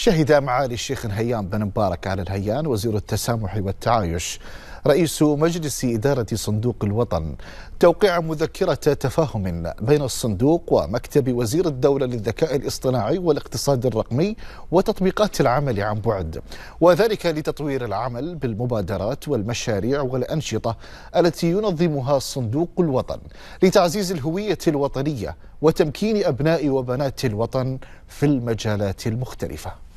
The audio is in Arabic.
شهد معالي الشيخ نهيان بن مبارك على الهيان وزير التسامح والتعايش رئيس مجلس إدارة صندوق الوطن توقيع مذكرة تفاهم بين الصندوق ومكتب وزير الدولة للذكاء الاصطناعي والاقتصاد الرقمي وتطبيقات العمل عن بعد وذلك لتطوير العمل بالمبادرات والمشاريع والأنشطة التي ينظمها صندوق الوطن لتعزيز الهوية الوطنية وتمكين أبناء وبنات الوطن في المجالات المختلفة